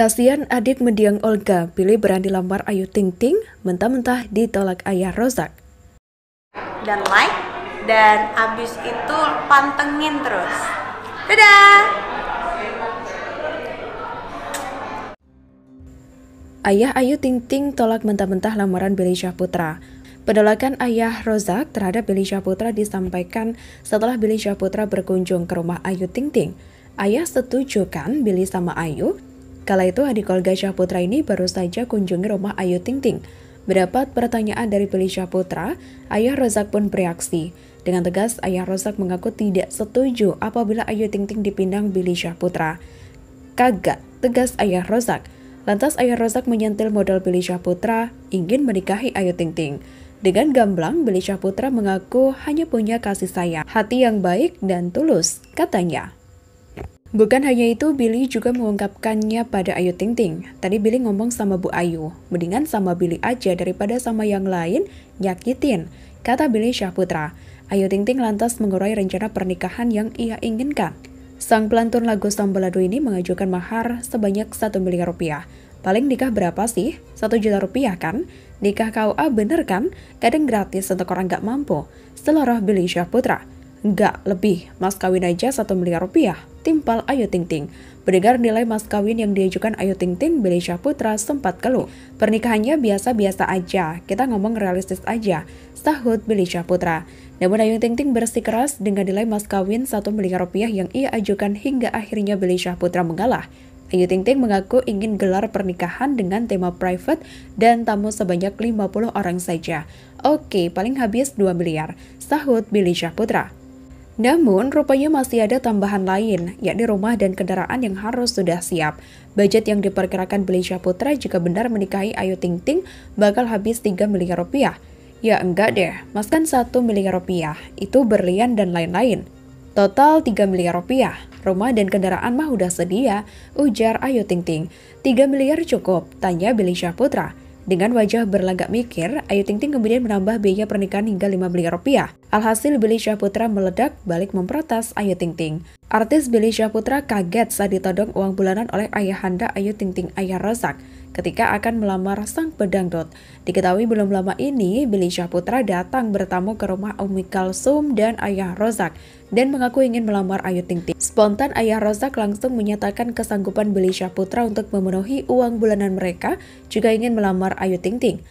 kasian adik mendiang Olga, pilih berani lamar Ayu Ting Ting, mentah-mentah ditolak ayah Rozak. Dan like, dan abis itu pantengin terus. Dadah! Ayah Ayu Ting Ting tolak mentah-mentah lamaran Billy Syahputra. Penolakan ayah Rozak terhadap Billy Syahputra disampaikan setelah Billy Syahputra berkunjung ke rumah Ayu Ting Ting. Ayah setuju kan Billy sama Ayu Kala itu adik Kolga Syahputra ini baru saja kunjungi rumah Ayu Ting Ting. Mendapat pertanyaan dari Billy Syahputra, ayah Rozak pun bereaksi. Dengan tegas, ayah Rozak mengaku tidak setuju apabila Ayu Ting Ting dipindang Billy Syahputra. Kagak, tegas ayah Rozak. Lantas ayah Rozak menyentil modal Billy Syahputra ingin menikahi Ayu Ting Ting. Dengan gamblang, Billy Syahputra mengaku hanya punya kasih sayang, hati yang baik dan tulus, katanya. Bukan hanya itu, Billy juga mengungkapkannya pada Ayu Ting Ting. Tadi Billy ngomong sama Bu Ayu, mendingan sama Billy aja daripada sama yang lain nyakitin, kata Billy Syahputra. Ayu Ting Ting lantas mengurai rencana pernikahan yang ia inginkan. Sang pelantun lagu Sambalado ini mengajukan mahar sebanyak satu miliar rupiah. Paling nikah berapa sih? Satu juta rupiah kan? Nikah KUA ah, bener kan? Kadang gratis untuk orang gak mampu. Seloroh Billy Syahputra. Gak lebih, mas kawin aja satu miliar rupiah timpal Ayu Ting Ting. Beredar nilai mas kawin yang diajukan Ayu Ting Ting, Billy Putra sempat keluh. Pernikahannya biasa-biasa aja, kita ngomong realistis aja, sahut Billy Putra. Namun Ayu Ting Ting bersikeras dengan nilai mas kawin 1 miliar rupiah yang ia ajukan hingga akhirnya Billy Putra mengalah. Ayu Ting Ting mengaku ingin gelar pernikahan dengan tema private dan tamu sebanyak 50 orang saja. Oke, paling habis 2 miliar, sahut Billy Putra. Namun, rupanya masih ada tambahan lain, yakni rumah dan kendaraan yang harus sudah siap. Budget yang diperkirakan Belisha Putra jika benar menikahi Ayu Ting Ting bakal habis 3 miliar rupiah. Ya enggak deh, mas kan 1 miliar rupiah, itu berlian dan lain-lain. Total 3 miliar rupiah, rumah dan kendaraan mah udah sedia, ujar Ayu Ting Ting. 3 miliar cukup, tanya Belisha Putra. Dengan wajah berlagak mikir, Ayu Ting Ting kemudian menambah biaya pernikahan hingga 5 miliar rupiah. Alhasil Billy Syahputra meledak balik memprotes Ayu Ting Ting. Artis Billy Syahputra kaget saat ditodong uang bulanan oleh ayahanda Ayu Ting Ting Ayah Rozak ketika akan melamar sang pedangdut. Diketahui belum lama ini, Billy Syahputra datang bertamu ke rumah Umi Kalsum dan Ayah Rozak dan mengaku ingin melamar Ayu Ting Ting. Spontan Ayah Rozak langsung menyatakan kesanggupan Billy Syahputra untuk memenuhi uang bulanan mereka juga ingin melamar Ayu Ting Ting.